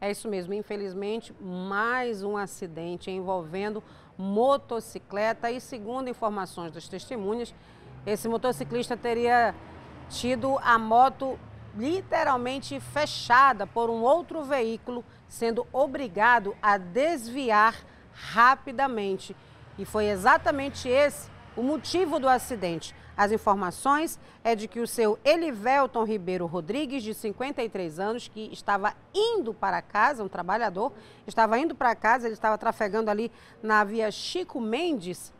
É isso mesmo, infelizmente, mais um acidente envolvendo motocicleta e, segundo informações das testemunhas, esse motociclista teria tido a moto literalmente fechada por um outro veículo, sendo obrigado a desviar rapidamente. E foi exatamente esse o motivo do acidente. As informações é de que o seu Elivelton Ribeiro Rodrigues, de 53 anos, que estava indo para casa, um trabalhador, estava indo para casa, ele estava trafegando ali na via Chico Mendes,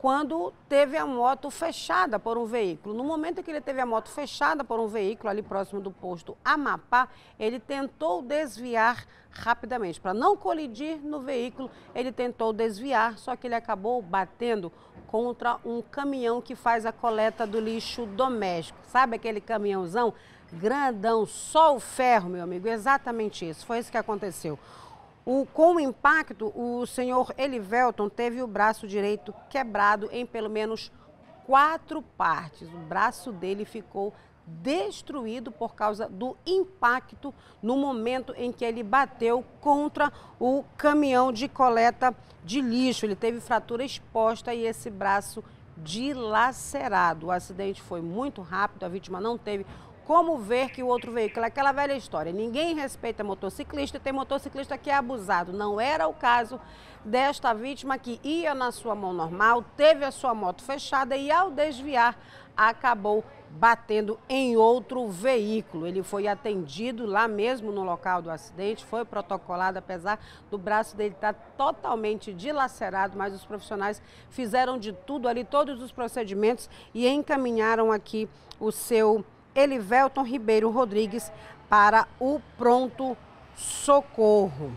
quando teve a moto fechada por um veículo. No momento que ele teve a moto fechada por um veículo, ali próximo do posto Amapá, ele tentou desviar rapidamente. Para não colidir no veículo, ele tentou desviar, só que ele acabou batendo contra um caminhão que faz a coleta do lixo doméstico. Sabe aquele caminhãozão grandão, só o ferro, meu amigo? Exatamente isso. Foi isso que aconteceu. O, com o impacto, o senhor Elivelton teve o braço direito quebrado em pelo menos quatro partes. O braço dele ficou destruído por causa do impacto no momento em que ele bateu contra o caminhão de coleta de lixo. Ele teve fratura exposta e esse braço dilacerado. O acidente foi muito rápido, a vítima não teve como ver que o outro veículo, é aquela velha história, ninguém respeita motociclista, tem motociclista que é abusado. Não era o caso desta vítima que ia na sua mão normal, teve a sua moto fechada e ao desviar acabou batendo em outro veículo. Ele foi atendido lá mesmo no local do acidente, foi protocolado, apesar do braço dele estar totalmente dilacerado, mas os profissionais fizeram de tudo ali, todos os procedimentos e encaminharam aqui o seu Elivelton Ribeiro Rodrigues para o pronto socorro.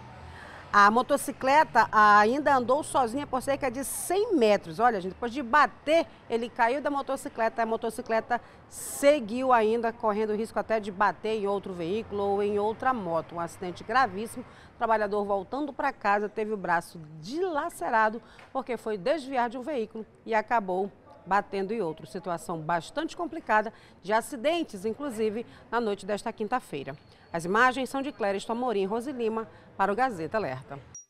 A motocicleta ainda andou sozinha por cerca de 100 metros. Olha, gente, depois de bater, ele caiu da motocicleta. A motocicleta seguiu ainda, correndo risco até de bater em outro veículo ou em outra moto. Um acidente gravíssimo. O trabalhador voltando para casa teve o braço dilacerado porque foi desviar de um veículo e acabou batendo em outro. Situação bastante complicada, de acidentes, inclusive, na noite desta quinta-feira. As imagens são de Clériston Amorim Rosilima para o Gazeta Alerta.